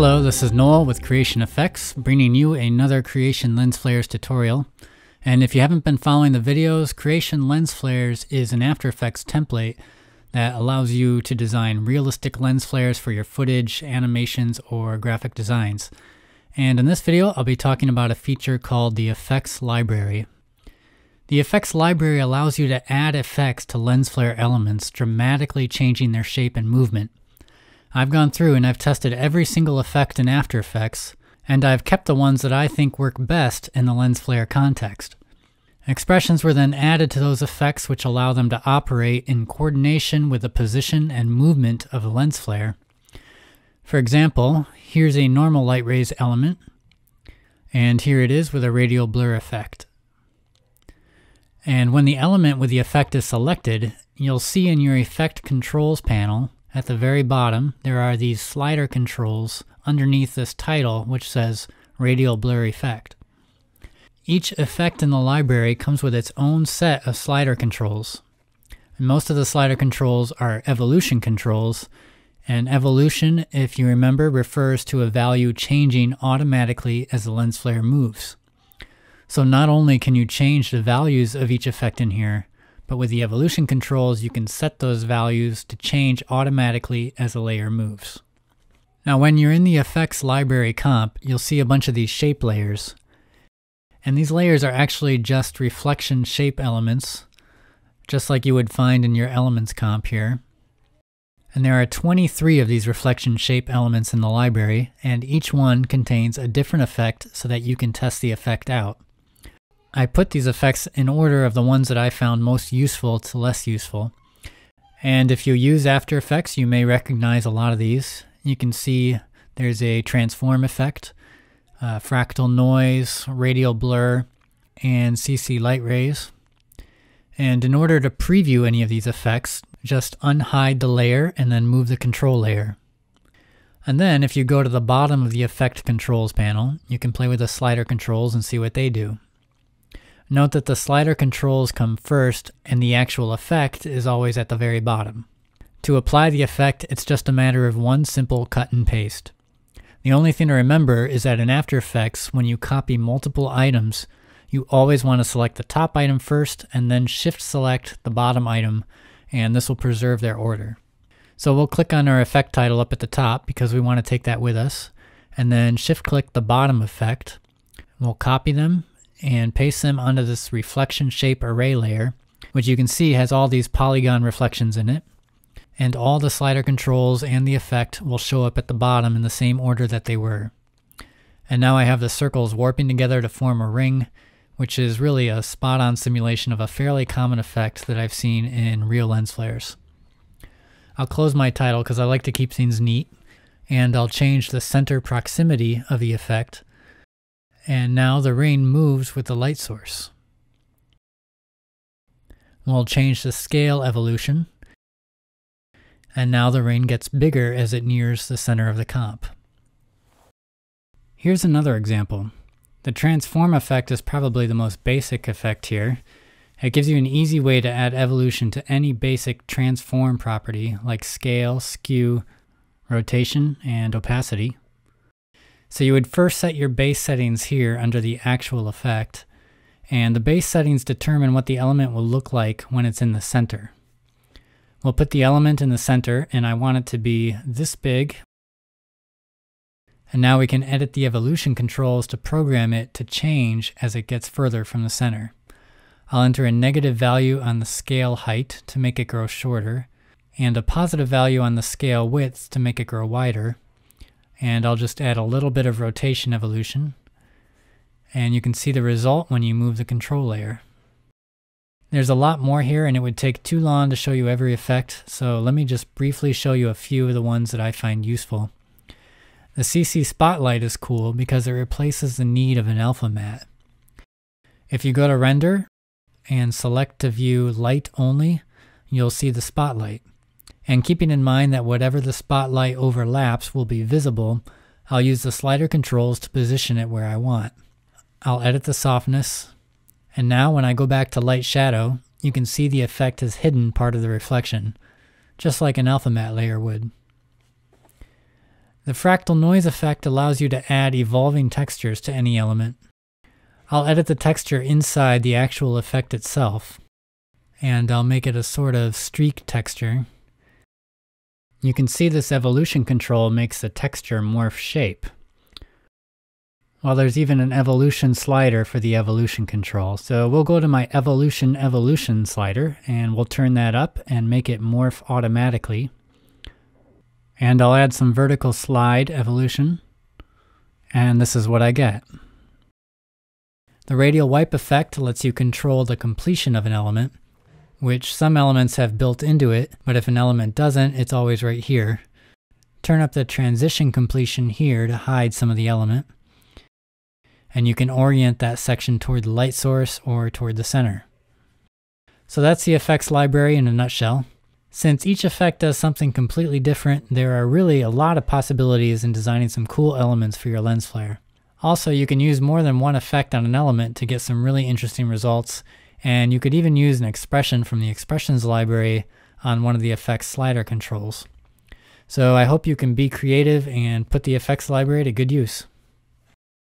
Hello, this is Noel with Creation Effects, bringing you another Creation Lens Flares tutorial. And if you haven't been following the videos, Creation Lens Flares is an After Effects template that allows you to design realistic lens flares for your footage, animations, or graphic designs. And in this video, I'll be talking about a feature called the Effects Library. The Effects Library allows you to add effects to lens flare elements, dramatically changing their shape and movement. I've gone through and I've tested every single effect in After Effects, and I've kept the ones that I think work best in the lens flare context. Expressions were then added to those effects which allow them to operate in coordination with the position and movement of the lens flare. For example, here's a normal light rays element, and here it is with a radial blur effect. And when the element with the effect is selected, you'll see in your Effect Controls panel at the very bottom, there are these slider controls underneath this title which says Radial Blur Effect. Each effect in the library comes with its own set of slider controls. And most of the slider controls are evolution controls, and evolution, if you remember, refers to a value changing automatically as the lens flare moves. So not only can you change the values of each effect in here, but with the evolution controls, you can set those values to change automatically as a layer moves. Now when you're in the effects library comp, you'll see a bunch of these shape layers. And these layers are actually just reflection shape elements, just like you would find in your elements comp here. And there are 23 of these reflection shape elements in the library, and each one contains a different effect so that you can test the effect out. I put these effects in order of the ones that I found most useful to less useful. And if you use After Effects, you may recognize a lot of these. You can see there's a transform effect, uh, fractal noise, radial blur, and CC light rays. And in order to preview any of these effects, just unhide the layer and then move the control layer. And then if you go to the bottom of the effect controls panel, you can play with the slider controls and see what they do. Note that the slider controls come first and the actual effect is always at the very bottom. To apply the effect, it's just a matter of one simple cut and paste. The only thing to remember is that in After Effects, when you copy multiple items, you always want to select the top item first and then shift select the bottom item, and this will preserve their order. So we'll click on our effect title up at the top because we want to take that with us, and then shift click the bottom effect. We'll copy them and paste them onto this reflection shape array layer, which you can see has all these polygon reflections in it. And all the slider controls and the effect will show up at the bottom in the same order that they were. And now I have the circles warping together to form a ring, which is really a spot-on simulation of a fairly common effect that I've seen in real lens flares. I'll close my title because I like to keep things neat, and I'll change the center proximity of the effect and now the ring moves with the light source. We'll change the scale evolution, and now the ring gets bigger as it nears the center of the comp. Here's another example. The transform effect is probably the most basic effect here. It gives you an easy way to add evolution to any basic transform property like scale, skew, rotation, and opacity. So you would first set your base settings here under the actual effect, and the base settings determine what the element will look like when it's in the center. We'll put the element in the center, and I want it to be this big. And now we can edit the evolution controls to program it to change as it gets further from the center. I'll enter a negative value on the scale height to make it grow shorter, and a positive value on the scale width to make it grow wider, and I'll just add a little bit of rotation evolution and you can see the result when you move the control layer. There's a lot more here and it would take too long to show you every effect, so let me just briefly show you a few of the ones that I find useful. The CC Spotlight is cool because it replaces the need of an alpha mat. If you go to render and select to view light only, you'll see the spotlight and keeping in mind that whatever the spotlight overlaps will be visible, I'll use the slider controls to position it where I want. I'll edit the softness, and now when I go back to light shadow, you can see the effect has hidden part of the reflection, just like an alpha matte layer would. The fractal noise effect allows you to add evolving textures to any element. I'll edit the texture inside the actual effect itself, and I'll make it a sort of streak texture you can see this evolution control makes the texture morph shape. Well, there's even an evolution slider for the evolution control. So we'll go to my evolution evolution slider and we'll turn that up and make it morph automatically. And I'll add some vertical slide evolution. And this is what I get. The radial wipe effect lets you control the completion of an element which some elements have built into it, but if an element doesn't, it's always right here. Turn up the transition completion here to hide some of the element. And you can orient that section toward the light source or toward the center. So that's the effects library in a nutshell. Since each effect does something completely different, there are really a lot of possibilities in designing some cool elements for your lens flare. Also, you can use more than one effect on an element to get some really interesting results, and you could even use an expression from the expressions library on one of the effects slider controls. So I hope you can be creative and put the effects library to good use.